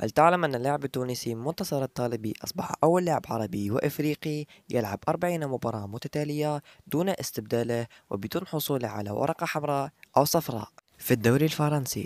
هل تعلم أن اللاعب التونسي منتصر الطالبي أصبح أول لاعب عربي وإفريقي يلعب 40 مباراة متتالية دون استبداله وبدون حصوله على ورقة حمراء أو صفراء في الدوري الفرنسي